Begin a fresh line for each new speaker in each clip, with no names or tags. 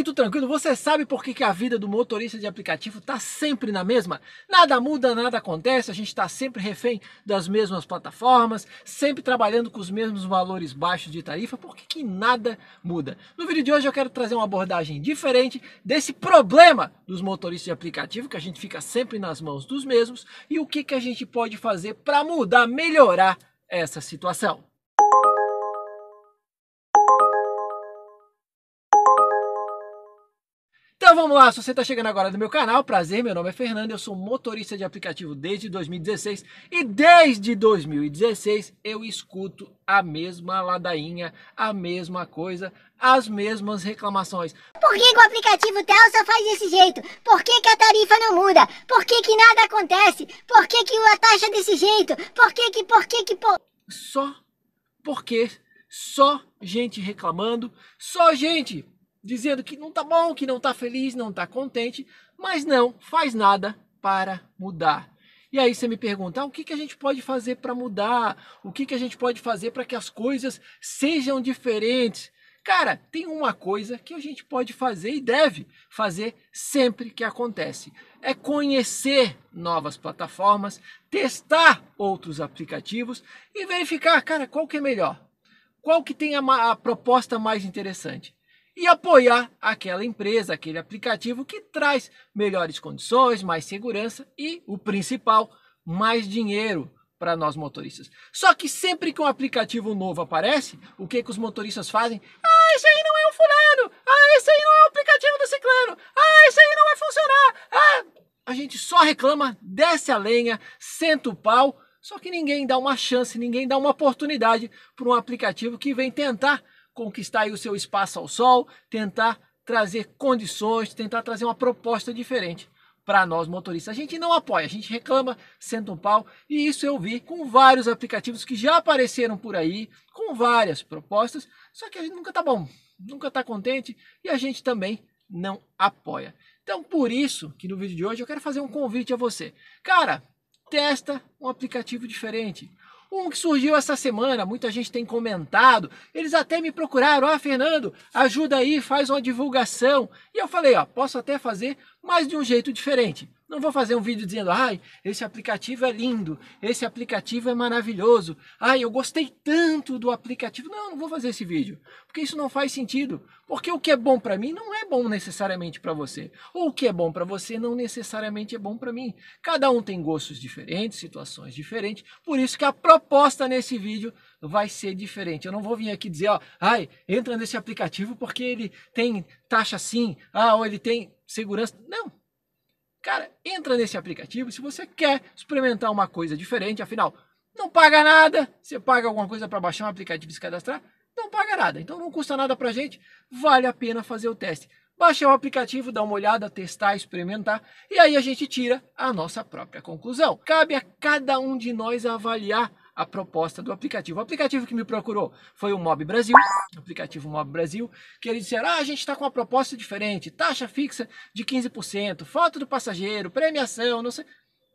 aí tudo tranquilo? Você sabe por que, que a vida do motorista de aplicativo está sempre na mesma? Nada muda, nada acontece, a gente está sempre refém das mesmas plataformas, sempre trabalhando com os mesmos valores baixos de tarifa, por que, que nada muda? No vídeo de hoje eu quero trazer uma abordagem diferente desse problema dos motoristas de aplicativo, que a gente fica sempre nas mãos dos mesmos, e o que, que a gente pode fazer para mudar, melhorar essa situação. vamos lá, se você está chegando agora no meu canal, prazer, meu nome é Fernando, eu sou motorista de aplicativo desde 2016 e desde 2016 eu escuto a mesma ladainha, a mesma coisa, as mesmas reclamações. Por que, que o aplicativo Telsa faz desse jeito? Por que, que a tarifa não muda? Por que, que nada acontece? Por que, que a taxa é desse jeito? Por que que, por que que, por... Só porque, só gente reclamando, só gente dizendo que não tá bom, que não tá feliz, não tá contente, mas não faz nada para mudar. E aí você me pergunta, ah, o que, que a gente pode fazer para mudar? O que, que a gente pode fazer para que as coisas sejam diferentes? Cara, tem uma coisa que a gente pode fazer e deve fazer sempre que acontece. É conhecer novas plataformas, testar outros aplicativos e verificar, cara, qual que é melhor? Qual que tem a, a proposta mais interessante? e apoiar aquela empresa, aquele aplicativo que traz melhores condições, mais segurança e, o principal, mais dinheiro para nós motoristas. Só que sempre que um aplicativo novo aparece, o que, que os motoristas fazem? Ah, esse aí não é o fulano! Ah, esse aí não é o aplicativo do ciclano! Ah, esse aí não vai funcionar! Ah! A gente só reclama, desce a lenha, senta o pau, só que ninguém dá uma chance, ninguém dá uma oportunidade para um aplicativo que vem tentar conquistar o seu espaço ao sol, tentar trazer condições, tentar trazer uma proposta diferente para nós motoristas. A gente não apoia, a gente reclama, senta um pau, e isso eu vi com vários aplicativos que já apareceram por aí, com várias propostas, só que a gente nunca tá bom, nunca tá contente e a gente também não apoia. Então, por isso que no vídeo de hoje eu quero fazer um convite a você. Cara, testa um aplicativo diferente, um que surgiu essa semana, muita gente tem comentado, eles até me procuraram, ó ah, Fernando, ajuda aí, faz uma divulgação. E eu falei, ó, posso até fazer mas de um jeito diferente. Não vou fazer um vídeo dizendo, ai, esse aplicativo é lindo, esse aplicativo é maravilhoso, ai, eu gostei tanto do aplicativo. Não, não vou fazer esse vídeo, porque isso não faz sentido. Porque o que é bom para mim não é bom necessariamente para você, ou o que é bom para você não necessariamente é bom para mim. Cada um tem gostos diferentes, situações diferentes, por isso que a proposta nesse vídeo vai ser diferente. Eu não vou vir aqui dizer, ó, ai, entra nesse aplicativo porque ele tem taxa assim, ah, ou ele tem segurança. Não. Cara, entra nesse aplicativo se você quer experimentar uma coisa diferente, afinal, não paga nada. Você paga alguma coisa para baixar um aplicativo e se cadastrar? Não paga nada. Então não custa nada pra gente, vale a pena fazer o teste. Baixa o aplicativo, dá uma olhada, testar, experimentar e aí a gente tira a nossa própria conclusão. Cabe a cada um de nós avaliar a proposta do aplicativo. O aplicativo que me procurou foi o Mob Brasil, o aplicativo Mob Brasil, que eles disseram: ah, a gente está com uma proposta diferente, taxa fixa de 15%, foto do passageiro, premiação, não sei.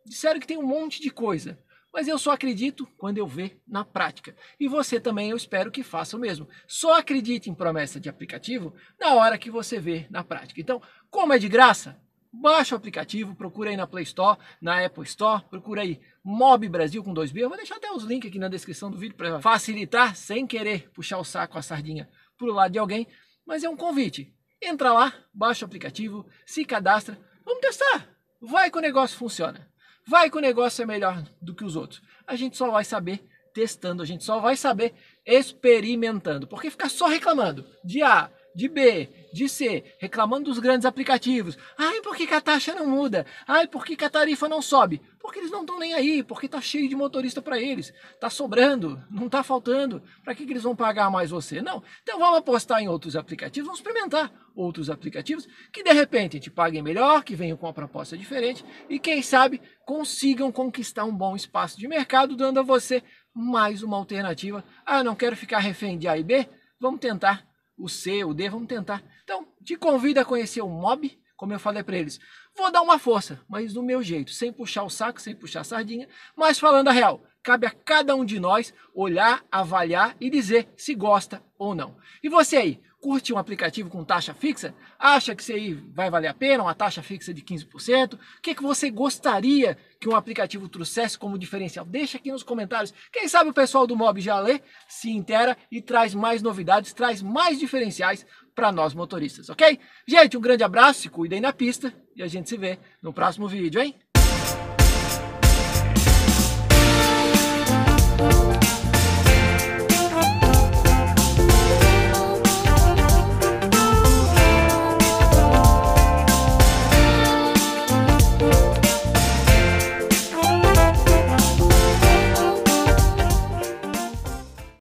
Disseram que tem um monte de coisa. Mas eu só acredito quando eu ver na prática. E você também, eu espero que faça o mesmo. Só acredite em promessa de aplicativo na hora que você vê na prática. Então, como é de graça, Baixa o aplicativo, procura aí na Play Store, na Apple Store, procura aí Mob Brasil com 2B. Eu vou deixar até os links aqui na descrição do vídeo para facilitar, sem querer puxar o saco, a sardinha para o lado de alguém. Mas é um convite. Entra lá, baixa o aplicativo, se cadastra. Vamos testar. Vai que o negócio funciona. Vai que o negócio é melhor do que os outros. A gente só vai saber testando, a gente só vai saber experimentando. Porque ficar só reclamando de A, de B, de ser reclamando dos grandes aplicativos. Ai, por que, que a taxa não muda? Ai, por que, que a tarifa não sobe? Porque eles não estão nem aí, porque tá cheio de motorista para eles. Tá sobrando, não tá faltando. Para que, que eles vão pagar mais você? Não. Então vamos apostar em outros aplicativos, vamos experimentar outros aplicativos que de repente te paguem melhor, que venham com uma proposta diferente e quem sabe consigam conquistar um bom espaço de mercado, dando a você mais uma alternativa. Ah, não quero ficar refém de A e B? Vamos tentar o C, o D, vamos tentar então, te convido a conhecer o Mob, como eu falei para eles. Vou dar uma força, mas do meu jeito, sem puxar o saco, sem puxar a sardinha, mas falando a real. Cabe a cada um de nós olhar, avaliar e dizer se gosta ou não. E você aí, curte um aplicativo com taxa fixa? Acha que isso aí vai valer a pena, uma taxa fixa de 15%? O que, é que você gostaria que um aplicativo trouxesse como diferencial? Deixa aqui nos comentários. Quem sabe o pessoal do Mob já lê, se intera e traz mais novidades, traz mais diferenciais para nós motoristas, ok? Gente, um grande abraço, se cuidem na pista e a gente se vê no próximo vídeo, hein?